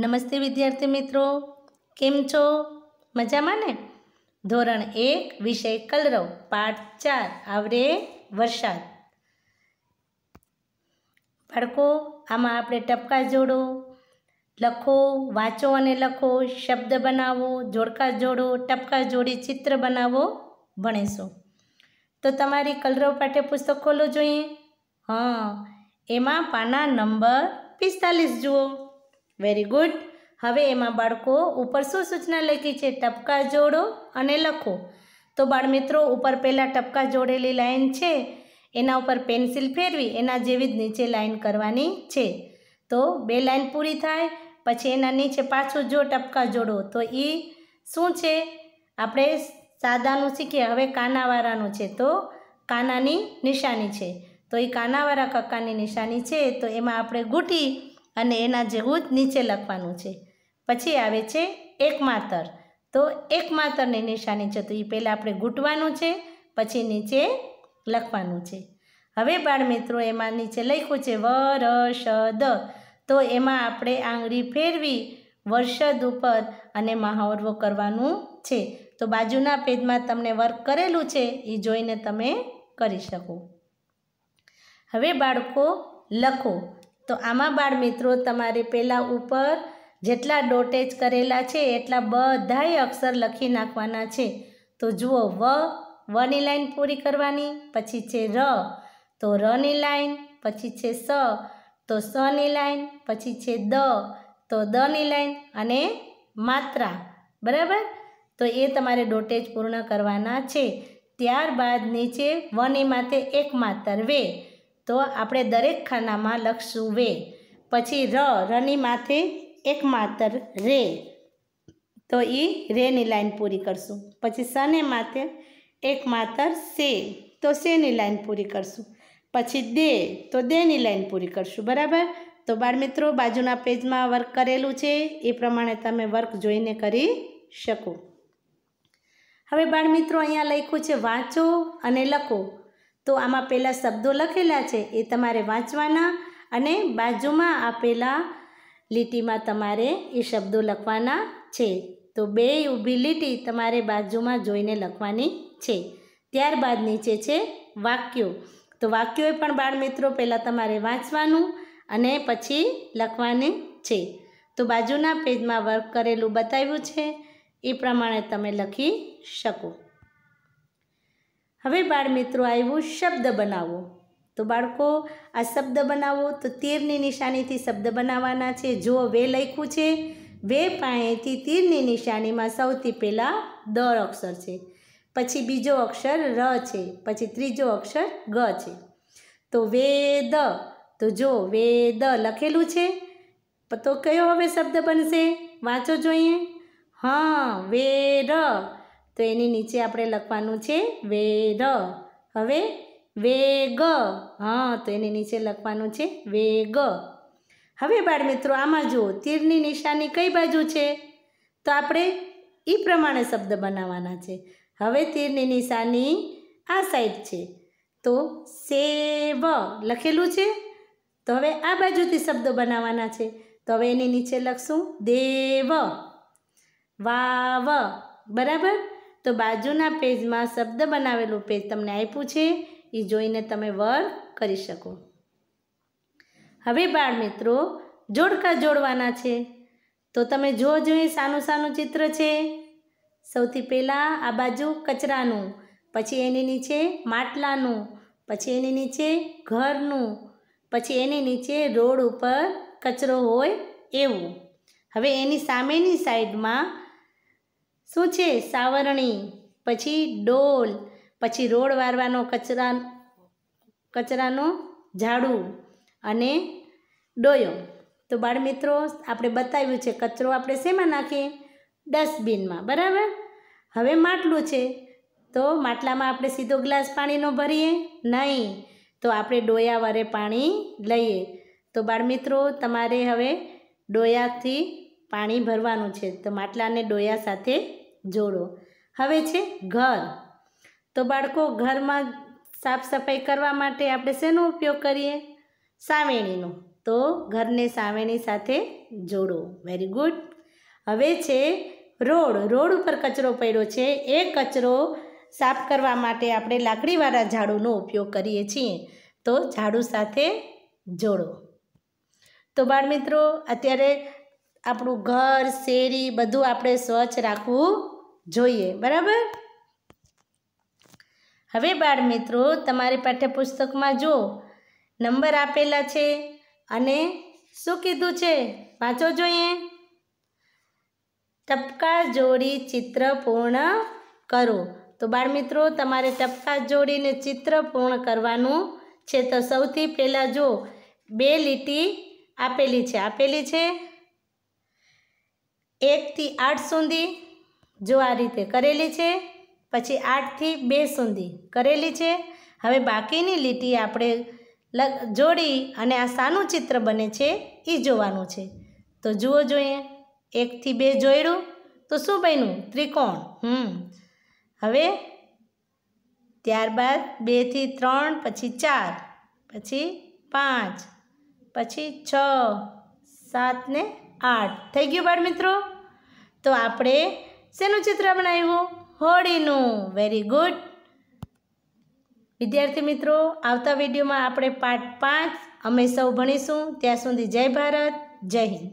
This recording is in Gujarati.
નમસ્તે વિદ્યાર્થી મિત્રો કેમ છો મજામાં ને ધોરણ એક વિષય કલરવ પાઠ ચાર આવરે વરસાદ બાળકો આમાં આપણે ટપકા જોડો લખો વાંચો અને લખો શબ્દ બનાવો જોડકા જોડો ટપકા જોડી ચિત્ર બનાવો ભણેશો તો તમારી કલરવ પાઠ્યપુસ્તક ખોલો જોઈએ હા એમાં પાના નંબર પિસ્તાલીસ જુઓ વેરી ગુડ હવે એમાં બાળકો ઉપર શું સૂચના લખી છે ટપકા જોડો અને લખો તો બાળમિત્રો ઉપર પહેલાં ટપકા જોડેલી લાઇન છે એના ઉપર પેન્સિલ ફેરવી એના જેવી જ નીચે લાઇન કરવાની છે તો બે લાઈન પૂરી થાય પછી એના નીચે પાછું જો ટપકા જોડો તો એ શું છે આપણે સાદાનું શીખીએ હવે કાનાવાળાનું છે તો કાનાની નિશાની છે તો એ કાનાવાળા કક્કાની નિશાની છે તો એમાં આપણે ગૂંટી અને એના જેવું જ નીચે લખવાનું છે પછી આવે છે એક માતર તો એક માતરની નિશાની છે તો એ પહેલાં આપણે ગૂંટવાનું છે પછી નીચે લખવાનું છે હવે બાળમિત્રો એમાં નીચે લખ્યું છે વરસદ તો એમાં આપણે આંગળી ફેરવી વર્ષદ ઉપર અને મહાવરવો કરવાનું છે તો બાજુના પેજમાં તમને વર્ક કરેલું છે એ જોઈને તમે કરી શકો હવે બાળકો લખો તો આમાં બાળ મિત્રો તમારે પહેલાં ઉપર જેટલા ડોટેજ કરેલા છે એટલા બધાય અક્ષર લખી નાખવાના છે તો જુઓ વ વની લાઈન પૂરી કરવાની પછી છે ર તો રની લાઈન પછી છે સ તો સની લાઈન પછી છે દ તો દની લાઈન અને માત્રા બરાબર તો એ તમારે ડોટેજ પૂર્ણ કરવાના છે ત્યારબાદ નીચે વની માથે એક માત્ર વે તો આપણે દરેક ખાનામાં લખશું વે પછી ર રની માથે એક માત્ર રે તો એ રેની લાઈન પૂરી કરશું પછી સને માથે એક માત્ર સે તો સેની લાઈન પૂરી કરશું પછી દે તો દેની લાઈન પૂરી કરશું બરાબર તો બાળમિત્રો બાજુના પેજમાં વર્ક કરેલું છે એ પ્રમાણે તમે વર્ક જોઈને કરી શકો હવે બાળમિત્રો અહીંયા લખ્યું છે વાંચો અને લખો તો આમાં પહેલાં શબ્દો લખેલા છે એ તમારે વાંચવાના અને બાજુમાં આપેલા લીટીમાં તમારે એ શબ્દો લખવાના છે તો બે ઊભી લીટી તમારે બાજુમાં જોઈને લખવાની છે ત્યારબાદ નીચે છે વાક્યો તો વાક્યોએ પણ બાળમિત્રો પહેલાં તમારે વાંચવાનું અને પછી લખવાની છે તો બાજુના પેજમાં વર્ક કરેલું બતાવ્યું છે એ પ્રમાણે તમે લખી શકો હવે બાળ મિત્રો આવ્યું શબ્દ બનાવો તો બાળકો આ શબ્દ બનાવો તો તીરની નિશાનીથી શબ્દ બનાવવાના છે જો વે લખ્યું છે વે પાણીથી તીરની નિશાનીમાં સૌથી પહેલાં દર અક્ષર છે પછી બીજો અક્ષર ર છે પછી ત્રીજો અક્ષર ગ છે તો વે દ તો જો વેદ લખેલું છે તો કયો હવે શબ્દ બનશે વાંચો જોઈએ હા ર તો એની નીચે આપણે લખવાનું છે વે ર હવે વે ગ હં તો એની નીચે લખવાનું છે વે ગ હવે બાળમિત્રો આમાં જુઓ તીરની નિશાની કઈ બાજુ છે તો આપણે એ પ્રમાણે શબ્દ બનાવવાના છે હવે તીરની નિશાની આ સાઈડ છે તો વ લખેલું છે તો હવે આ બાજુથી શબ્દો બનાવવાના છે તો હવે એની નીચે લખશું દેવ વાવ બરાબર તો બાજુના પેજમાં શબ્દ બનાવેલું પેજ તમને આપ્યું છે એ જોઈને તમે વર્ગ કરી શકો હવે બાળ મિત્રો જોડકા જોડવાના છે તો તમે જો જોઈએ સાનું સાનું ચિત્ર છે સૌથી પહેલાં આ બાજુ કચરાનું પછી એની નીચે માટલાનું પછી એની નીચે ઘરનું પછી એની નીચે રોડ ઉપર કચરો હોય એવું હવે એની સામેની સાઈડમાં શું છે સાવરણી પછી ડોલ પછી રોડ વારવાનો કચરા કચરાનો ઝાડુ અને ડોયો તો બાળમિત્રો આપણે બતાવ્યું છે કચરો આપણે શેમાં નાખીએ ડસ્ટબિનમાં બરાબર હવે માટલું છે તો માટલામાં આપણે સીધો ગ્લાસ પાણીનો ભરીએ નહીં તો આપણે ડોયા વારે પાણી લઈએ તો બાળમિત્રો તમારે હવે ડોયાથી પાણી ભરવાનું છે તો માટલાને ડોયા સાથે જોડો હવે છે ઘર તો બાળકો ઘરમાં સાફ સફાઈ કરવા માટે આપણે શેનો ઉપયોગ કરીએ સાવેણીનો તો ઘરને સાવેણી સાથે જોડો વેરી ગુડ હવે છે રોડ રોડ ઉપર કચરો પડ્યો છે એ કચરો સાફ કરવા માટે આપણે લાકડીવાળા ઝાડુનો ઉપયોગ કરીએ છીએ તો ઝાડુ સાથે જોડો તો બાળમિત્રો અત્યારે આપણું ઘર શેરી બધું આપણે સ્વચ્છ રાખવું જોઈએ બરાબર હવે બાળ મિત્રો તમારી પાઠ્યપુસ્તકમાં જો નંબર આપેલા છે અને શું કીધું છે વાંચો જોઈએ ટપકા જોડી ચિત્ર પૂર્ણ કરો તો બાળ મિત્રો તમારે ટપકા જોડીને ચિત્ર પૂર્ણ કરવાનું છે તો સૌથી પહેલાં જો બે લીટી આપેલી છે આપેલી છે એકથી આઠ સુધી જો આ રીતે કરેલી છે પછી આઠથી બે સુધી કરેલી છે હવે બાકીની લીટી આપણે જોડી અને આ સાનું ચિત્ર બને છે એ જોવાનું છે તો જુઓ જોઈએ એકથી બે જોયડું તો શું બન્યું ત્રિકોણ હમ હવે ત્યારબાદ બેથી ત્રણ પછી ચાર પછી પાંચ પછી છ સાત ને આઠ થઈ ગયું બાળ મિત્રો તો આપણે શેનું ચિત્ર બનાવ્યું હોળીનું વેરી ગુડ વિદ્યાર્થી મિત્રો આવતા વિડીયોમાં આપણે પાઠ પાંચ અમે સૌ ભણીશું ત્યાં સુધી જય ભારત જય હિન્દ